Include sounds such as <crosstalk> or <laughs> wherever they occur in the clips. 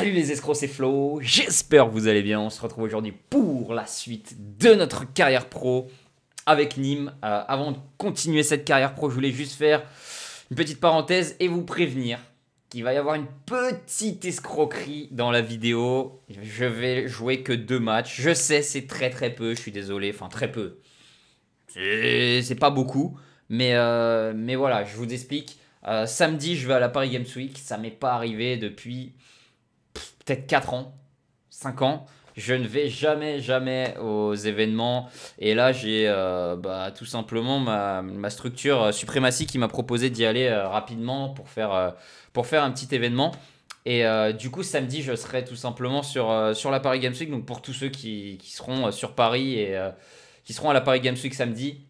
Salut les escrocs, c'est Flo, j'espère que vous allez bien, on se retrouve aujourd'hui pour la suite de notre carrière pro avec Nîmes. Euh, avant de continuer cette carrière pro, je voulais juste faire une petite parenthèse et vous prévenir qu'il va y avoir une petite escroquerie dans la vidéo. Je vais jouer que deux matchs, je sais c'est très très peu, je suis désolé, enfin très peu. C'est pas beaucoup, mais, euh, mais voilà, je vous explique. Euh, samedi, je vais à la Paris Games Week, ça m'est pas arrivé depuis peut-être 4 ans, 5 ans. Je ne vais jamais, jamais aux événements. Et là, j'ai euh, bah, tout simplement ma, structure Supremacy suprématie qui m'a proposé d'y aller euh, rapidement pour faire, euh, pour faire un petit événement. Et du coup, samedi, je serai tout simplement sur, sur la Paris Games Week. Donc, pour tous ceux qui, seront sur Paris et qui seront à la Paris Games Week samedi,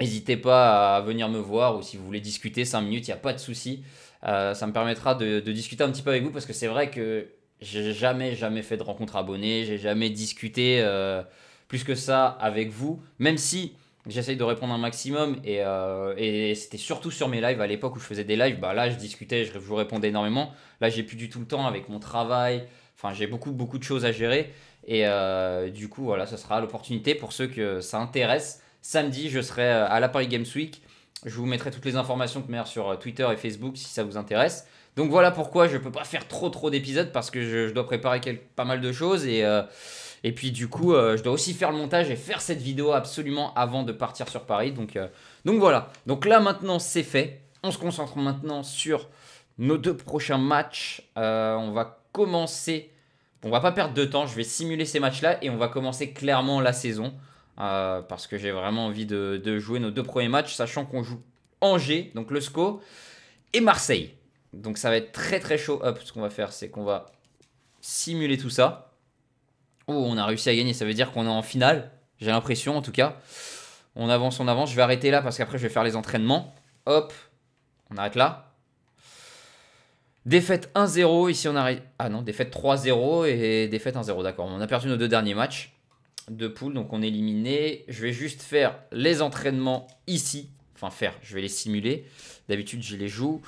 n'hésitez pas à venir me voir ou si vous voulez discuter 5 minutes, il n'y a pas de souci. ça me permettra de, discuter un petit peu avec vous parce que c'est vrai que j'ai jamais, jamais fait de rencontre abonnée, j'ai jamais discuté euh, plus que ça avec vous, même si j'essaye de répondre un maximum et, euh, c'était surtout sur mes lives à l'époque où je faisais des lives, bah là je discutais, je vous répondais énormément. Là j'ai plus du tout le temps avec mon travail, enfin j'ai beaucoup, beaucoup de choses à gérer et euh, du coup voilà, ce sera l'opportunité pour ceux que ça intéresse. Samedi, je serai à la Paris Games Week. Je vous mettrai toutes les informations que mère sur Twitter et Facebook si ça vous intéresse. Donc voilà pourquoi je peux pas faire trop trop d'épisodes parce que je, dois préparer pas mal de choses et, euh, et puis du coup euh, je dois aussi faire le montage et faire cette vidéo absolument avant de partir sur Paris. Donc, euh, donc voilà, donc là maintenant c'est fait. On se concentre maintenant sur nos deux prochains matchs. on va commencer, on va pas perdre de temps, je vais simuler ces matchs là et on va commencer clairement la saison. parce que j'ai vraiment envie de, de jouer nos deux premiers matchs, sachant qu'on joue Angers, donc le SCO, et Marseille. Donc ça va être très très chaud. Hop, ce qu'on va faire, c'est qu'on va simuler tout ça. Oh, on a réussi à gagner. Ça veut dire qu'on est en finale. J'ai l'impression, en tout cas. On avance, on avance. Je vais arrêter là parce qu'après, je vais faire les entraînements. Hop, on arrête là. Défaite 1-0, ici on arrête Ah non, défaite 3-0 et défaite 1-0, d'accord. On a perdu nos deux derniers matchs de poule, donc on est éliminé. Je vais juste faire les entraînements ici. Enfin faire, je vais les simuler. D'habitude, je les joue.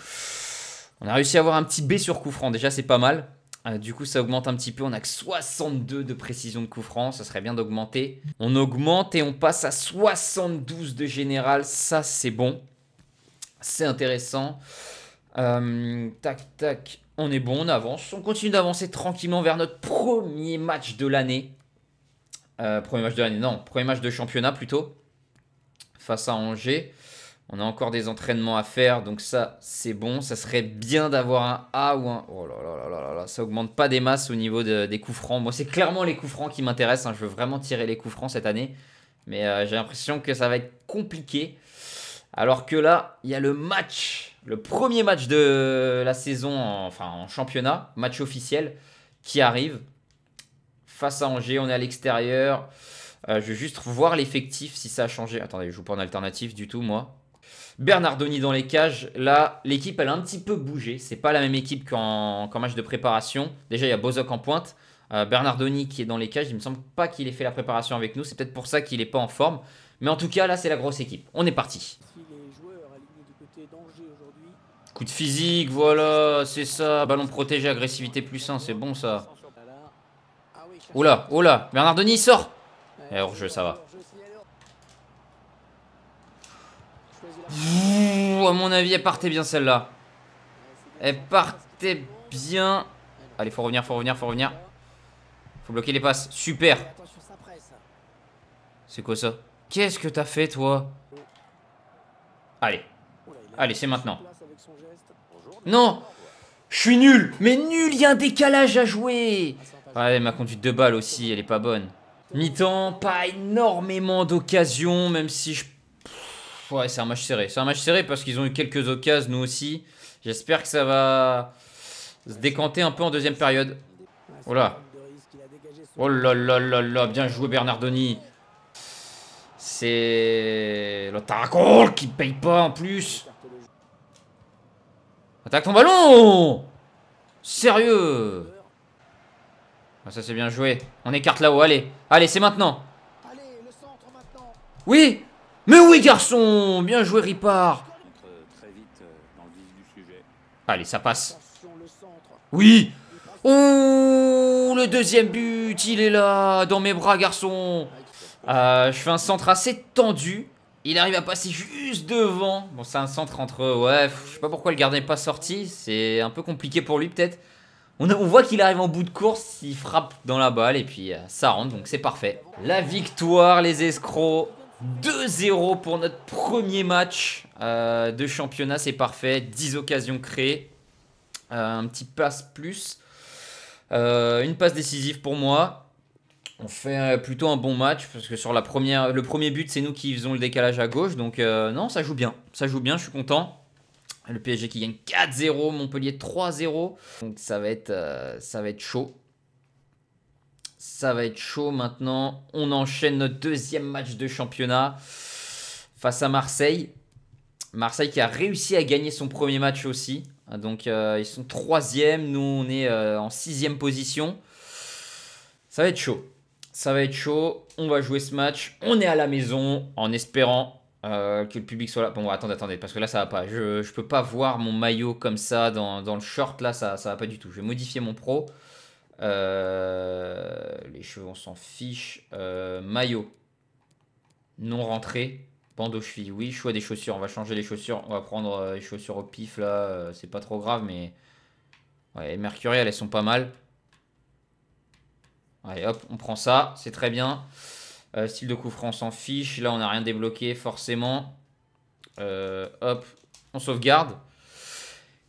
On a réussi à avoir un petit B sur coup franc. Déjà, c'est pas mal. Euh, du coup, ça augmente un petit peu. On a que 62 de précision de coup franc. Ça serait bien d'augmenter. On augmente et on passe à 72 de général. Ça, c'est bon. C'est intéressant. Euh, tac, tac. On est bon, on avance. On continue d'avancer tranquillement vers notre premier match de l'année. Euh, premier match de l'année, non. Premier match de championnat plutôt. Face à Angers. On a encore des entraînements à faire, donc ça, c'est bon. Ça serait bien d'avoir un A ou un... Oh là là là là là, ça augmente pas des masses au niveau des coups francs. Moi, c'est clairement les coups francs qui m'intéressent. Hein. Je veux vraiment tirer les coups francs cette année. Mais euh, j'ai l'impression que ça va être compliqué. Alors que là, il y a le match, le premier match de la saison, enfin en championnat, match officiel, qui arrive. Face à Angers, on est à l'extérieur. Euh, je veux juste voir l'effectif si ça a changé. Attendez, je joue pas en alternatif du tout, moi. Bernardoni dans les cages. Là, l'équipe, elle a un petit peu bougé. C'est pas la même équipe qu'en match de préparation. Déjà, il y a Bozok en pointe. Euh, Bernardoni qui est dans les cages. Il me semble pas qu'il ait fait la préparation avec nous. C'est peut-être pour ça qu'il est pas en forme. Mais en tout cas, là, c'est la grosse équipe. On est parti. Coup de physique, voilà, c'est ça. Ballon protégé, agressivité plus 1, c'est bon ça. Ah oula, oula, Bernardoni sort. Et hors jeu, ça va. Ouh, à mon avis, elle partait bien celle-là. Elle partait bien. Allez, faut revenir, faut revenir, faut revenir. Faut bloquer les passes. Super. C'est quoi ça Qu'est-ce que t'as fait, toi Allez. Allez, c'est maintenant. Non Je suis nul Mais nul, il y a un décalage à jouer Allez, ma conduite de balle aussi, elle est pas bonne. Mi-temps, pas énormément d'occasions, même si je Ouais, c'est un match serré. C'est un match serré parce qu'ils ont eu quelques occasions, nous aussi. J'espère que ça va se décanter un peu en deuxième période. Oh là. Oh là là là là, bien joué Bernardoni. C'est le Taracol qui paye pas en plus. Attaque ton ballon Sérieux ah, Ça c'est bien joué. On écarte là-haut, allez. Allez, c'est maintenant. Oui mais oui, garçon Bien joué, Ripard Allez, ça passe. Oui Oh Le deuxième but, il est là Dans mes bras, garçon euh, Je fais un centre assez tendu. Il arrive à passer juste devant. Bon, c'est un centre entre... Ouais, je sais pas pourquoi le gardien n'est pas sorti. C'est un peu compliqué pour lui, peut-être. On, voit qu'il arrive en bout de course, il frappe dans la balle et puis euh, ça rentre, donc c'est parfait. La victoire, les escrocs 2-0 pour notre premier match euh, de championnat, c'est parfait. 10 occasions créées. Euh, un petit passe plus. Euh, une passe décisive pour moi. On fait plutôt un bon match parce que sur la première, le premier but, c'est nous qui faisons le décalage à gauche. Donc non, ça joue bien. Ça joue bien, je suis content. Le PSG qui gagne 4-0, Montpellier 3-0. Donc ça va être, ça va être chaud. Ça va être chaud maintenant. On enchaîne notre deuxième match de championnat face à Marseille. Marseille qui a réussi à gagner son premier match aussi. Ah, donc euh, ils sont troisième, nous on est euh, en sixième position. Ça va être chaud. Ça va être chaud. On va jouer ce match. On est à la maison en espérant euh, que le public soit là. Bon, attendez, attendez, parce que là ça va pas. Je, je peux pas voir mon maillot comme ça dans, dans le short. Là ça, ça va pas du tout. Je vais modifier mon pro. Euh, les cheveux, on s'en fiche. Euh, maillot. Non rentré. Bandeau cheville, oui. Choix des chaussures, on va changer les chaussures. On va prendre euh, les chaussures au pif là. C'est pas trop grave, mais. Ouais, mercuriales, elles sont pas mal. Allez hop, on prend ça. C'est très bien. style de coup on s'en fiche. Là, on n'a rien débloqué, forcément. hop, on sauvegarde.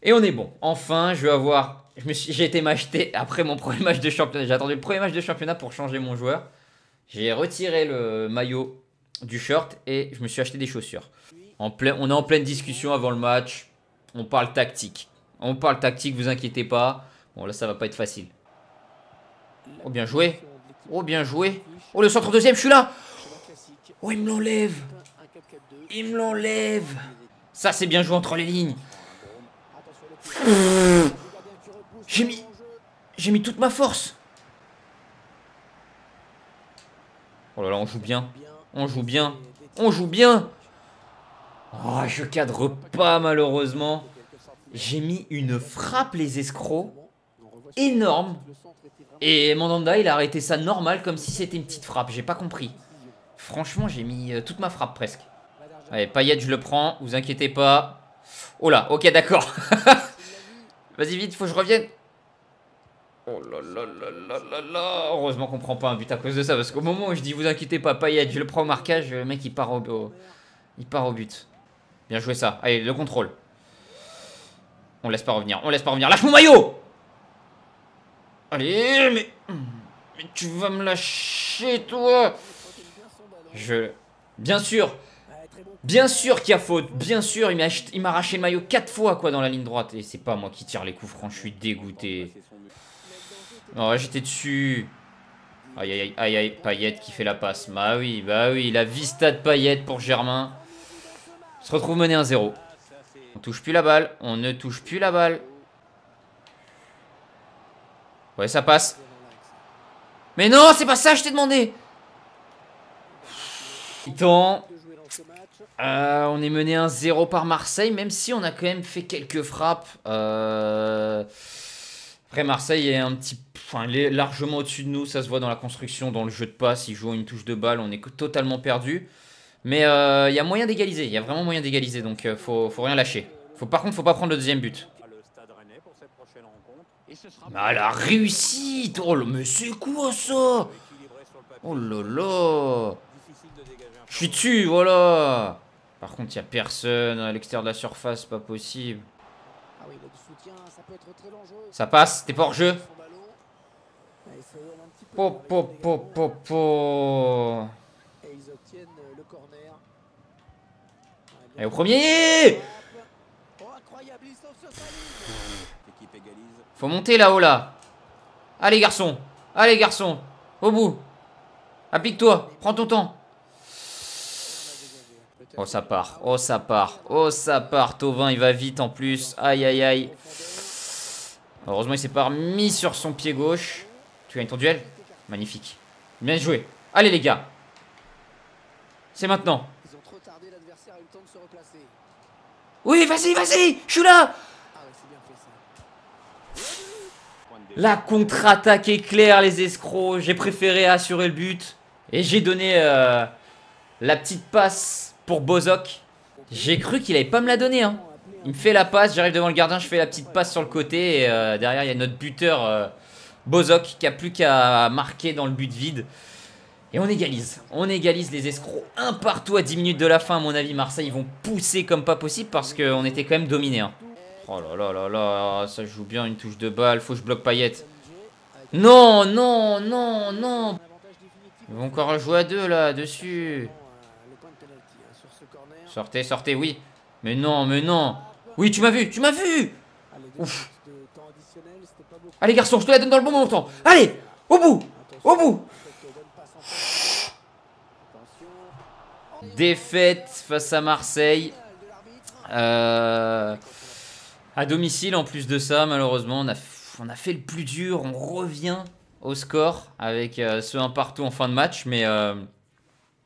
Et on est bon. Enfin, je vais avoir j'ai été m'acheter après mon premier match de championnat. J'ai attendu le premier match de championnat pour changer mon joueur. J'ai retiré le maillot du short et je me suis acheté des chaussures. on est en pleine discussion avant le match. On parle tactique. On parle tactique, vous inquiétez pas. Bon, là, ça va pas être facile. Oh, bien joué. Oh, bien joué. Oh, le centre deuxième, je suis là. Oh, il me l'enlève. Il me l'enlève. Ça, c'est bien joué entre les lignes. J'ai mis... J'ai mis toute ma force Oh là là, on joue bien. On joue bien. On joue bien Oh, je cadre pas malheureusement. J'ai mis une frappe les escrocs. Énorme. Et Mandanda, il a arrêté ça normal comme si c'était une petite frappe. J'ai pas compris. Franchement, j'ai mis euh, toute ma frappe presque. Allez, Payet, je le prends. Vous inquiétez pas. Oh là, ok, d'accord. <laughs> Vas-y, vite, faut que je revienne. Oh là là là là là Heureusement qu'on prend pas un but à cause de ça, parce qu'au moment où je dis vous inquiétez pas, Payet, je le prends au marquage, le mec il part au, il part au but. Bien joué ça. Allez, le contrôle. On laisse pas revenir, on laisse pas revenir. Lâche mon maillot Allez, mais... tu vas me lâcher, toi Je... Bien sûr Bien sûr qu'il y a faute, bien sûr, il m'a arraché le maillot 4 fois quoi dans la ligne droite. Et c'est pas moi qui tire les coups francs, je suis dégoûté. Oh, j'étais dessus. Aïe, aïe, aïe, aïe, Payette qui fait la passe. Bah oui, bah oui, la vista de Payette pour Germain. se retrouve mené 1-0. On touche plus la balle, on ne touche plus la balle. Ouais, ça passe. Mais non, c'est pas ça, je t'ai demandé. Temps. Euh, on est mené 1-0 par Marseille, même si on a quand même fait quelques frappes. Euh... Après, Marseille est un petit. Enfin, il est largement au-dessus de nous. Ça se voit dans la construction, dans le jeu de passe. Ils jouent une touche de balle. On est totalement perdu. Mais euh, il y a moyen d'égaliser. Il y a vraiment moyen d'égaliser. Donc, euh, faut, faut rien lâcher. Faut, par contre, faut pas prendre le deuxième but. Ah, la réussite Oh, mais c'est quoi ça Oh là là Je suis dessus, voilà Par contre, il n'y a personne à l'extérieur de la surface, pas possible. Ah oui, ça passe, t'es pas hors jeu. Po, po, po, po, po. Et au premier Faut monter là-haut là. Allez garçon, allez garçon, au bout. Applique-toi, prends ton temps. Oh, ça part. Oh, ça part. Oh, ça part. Tovin, il va vite en plus. Aïe, aïe, aïe. Heureusement, il s'est pas remis sur son pied gauche. Tu gagnes ton duel Magnifique. Bien joué. Allez, les gars. C'est maintenant. Oui, vas-y, vas-y. Je suis là. Ah la contre-attaque est claire, les escrocs. J'ai préféré assurer le but. Et j'ai donné euh, la petite passe pour Bozok. J'ai cru qu'il allait pas me la donner. Hein. Il me fait la passe, j'arrive devant le gardien, je fais la petite passe sur le côté. Et euh, derrière, il y a notre buteur euh, Bozok qui a plus qu'à marquer dans le but vide. Et on égalise. On égalise les escrocs un partout à 10 minutes de la fin, à mon avis. Marseille, ils vont pousser comme pas possible parce qu'on était quand même dominé. Hein. Oh là là là là, ça joue bien une touche de balle. Faut que je bloque Payet. Non, non, non, non. Ils vont encore jouer à deux là, dessus. Sortez, sortez, oui. Mais non, mais non. Oui, tu m'as vu, tu m'as vu. Allez, garçon, je te la donne dans le bon moment. Allez, au bout, au bout. Défaite face à Marseille. Euh, à domicile, en plus de ça, malheureusement, on a, on a fait le plus dur. On revient au score avec euh, ce 1 partout en fin de match, mais euh,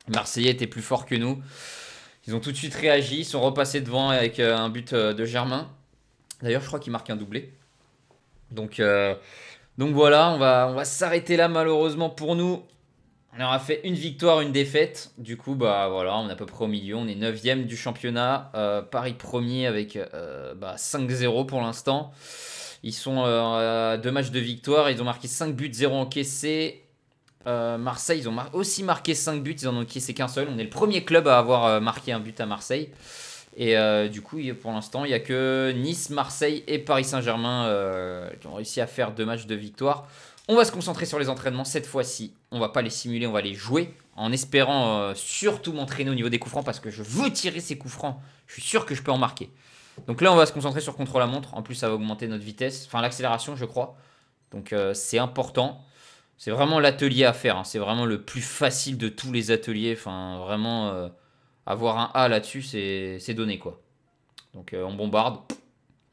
Marseillais était plus fort que nous. Ils ont tout de suite réagi, ils sont repassés devant avec euh, un but euh, de Germain. D'ailleurs, je crois qu'il marque un doublé. Donc, euh, donc voilà, on va, on va s'arrêter là malheureusement pour nous. On a fait une victoire, une défaite. Du coup, bah voilà, on est à peu près au milieu. On est 9 du championnat. Paris premier avec 5-0 bah, pour l'instant. Ils sont à deux matchs de victoire. Ils ont marqué 5 buts, 0 encaissé. Euh, Marseille, ils ont aussi marqué 5 buts, ils en ont c'est qu'un seul. On est le premier club à avoir euh, marqué un but à Marseille. Et euh, du coup, pour l'instant, il n'y a que Nice, Marseille et Paris Saint-Germain qui ont réussi à faire deux matchs de victoire. On va se concentrer sur les entraînements cette fois-ci. On va pas les simuler, on va les jouer en espérant surtout m'entraîner au niveau des coups francs parce que je veux tirer ces coups francs. Je suis sûr que je peux en marquer. Donc là, on va se concentrer sur contre la montre. En plus, ça va augmenter notre vitesse, enfin l'accélération, je crois. Donc c'est important. C'est vraiment l'atelier à faire. Hein. C'est vraiment le plus facile de tous les ateliers. Enfin, vraiment, euh, avoir un A là-dessus, c'est donné, quoi. Donc, euh, on bombarde,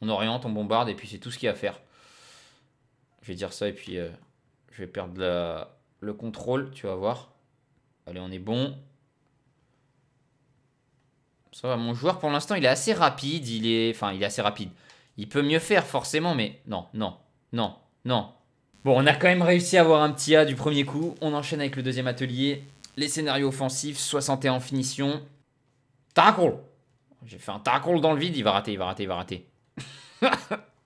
on oriente, on bombarde, et puis c'est tout ce qu'il y a à faire. Je vais dire ça, et puis euh, je vais perdre le contrôle, tu vas voir. Allez, on est bon. Ça va, mon joueur, pour l'instant, il est assez rapide. Il est... Enfin, il est assez rapide. Il peut mieux faire, forcément, mais... Non, non, non, non, Bon, on a quand même réussi à avoir un petit A du premier coup. On enchaîne avec le deuxième atelier. Les scénarios offensifs, 61 finition. Tackle J'ai fait un tackle dans le vide, il va rater, il va rater, il va rater. <laughs>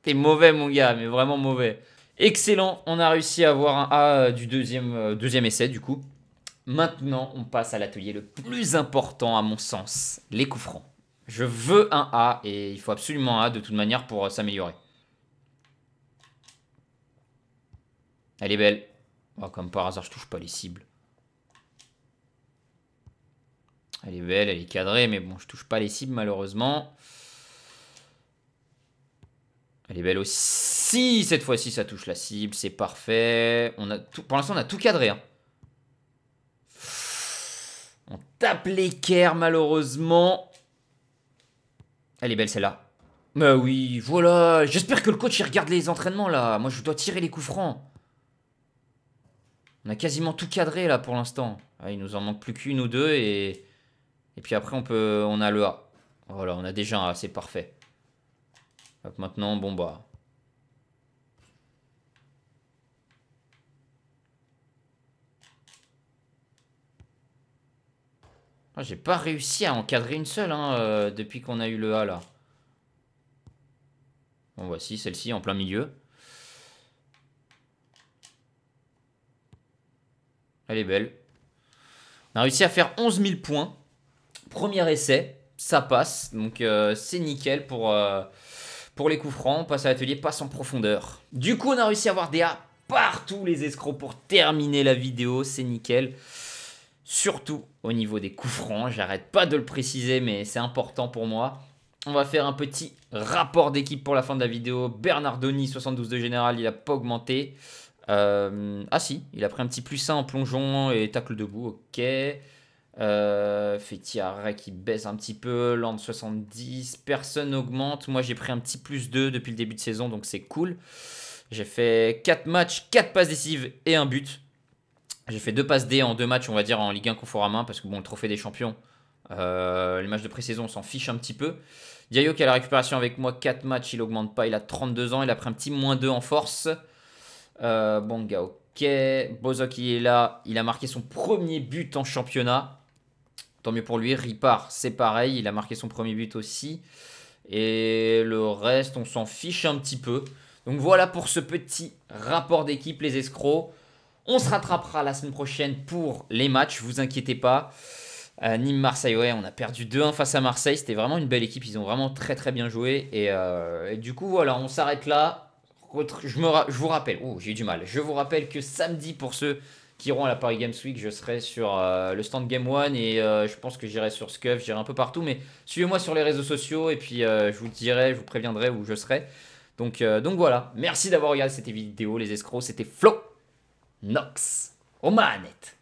T'es mauvais mon gars, mais vraiment mauvais. Excellent, on a réussi à avoir un A du deuxième, euh, deuxième essai du coup. Maintenant, on passe à l'atelier le plus important à mon sens, les coups francs. Je veux un A et il faut absolument un A de toute manière pour euh, s'améliorer. Elle est belle. Oh, comme par hasard, je touche pas les cibles. Elle est belle, elle est cadrée, mais bon, je touche pas les cibles malheureusement. Elle est belle aussi. Cette fois-ci, ça touche la cible, c'est parfait. On a Pour l'instant, on a tout cadré. Hein. On tape l'équerre malheureusement. Elle est belle celle-là. Bah oui, voilà. J'espère que le coach il regarde les entraînements là. Moi, je dois tirer les coups francs. On a quasiment tout cadré là pour l'instant. il nous en manque plus qu'une ou deux et... Et puis après on peut... On a le A. Voilà, on a déjà un A, c'est parfait. maintenant, bon bah... Ah, j'ai pas réussi à encadrer une seule hein, euh, depuis qu'on a eu le A là. Bon, voici bah, celle-ci en plein milieu. Elle est belle. On a réussi à faire 11 000 points. Premier essai, ça passe. Donc euh, c'est nickel pour, euh, pour les coups francs. On passe à l'atelier, passe en profondeur. Du coup, on a réussi à avoir des A partout les escrocs pour terminer la vidéo. C'est nickel. Surtout au niveau des coups francs. J'arrête pas de le préciser, mais c'est important pour moi. On va faire un petit rapport d'équipe pour la fin de la vidéo. Bernardoni, 72 de général, il n'a pas augmenté. Euh, ah si, il a pris un petit plus 1 en plongeon et tacle debout, ok. Euh, qui baisse un petit peu, Land 70, personne augmente. Moi j'ai pris un petit plus 2 depuis le début de saison, donc c'est cool. J'ai fait 4 matchs, 4 passes décisives et un but. J'ai fait 2 passes D en 2 matchs, on va dire, en Ligue 1 main, parce que bon, le trophée des champions, euh, les matchs de pré-saison, on s'en fiche un petit peu. Diayo qui a la récupération avec moi, 4 matchs, il augmente pas, il a 32 ans, il a pris un petit moins 2 en force. Euh, bon gars ok. Bozok, il est là. Il a marqué son premier but en championnat. Tant mieux pour lui. ripart c'est pareil. Il a marqué son premier but aussi. Et le reste, on s'en fiche un petit peu. Donc voilà pour ce petit rapport d'équipe, les escrocs. On se rattrapera la semaine prochaine pour les matchs, vous inquiétez pas. Nîmes-Marseille, ouais, on a perdu 2-1 face à Marseille. C'était vraiment une belle équipe. Ils ont vraiment très très bien joué. et euh, du coup, voilà, on s'arrête là je, vous rappelle, oh, j'ai du mal. Je vous rappelle que samedi, pour ceux qui iront à la Paris Games Week, je serai sur euh, le stand Game One et euh, je pense que j'irai sur Scuf, j'irai un peu partout. Mais suivez-moi sur les réseaux sociaux et puis euh, je vous dirai, je vous préviendrai où je serai. Donc, donc voilà. Merci d'avoir regardé cette vidéo, les escrocs. C'était Flo Nox aux manettes.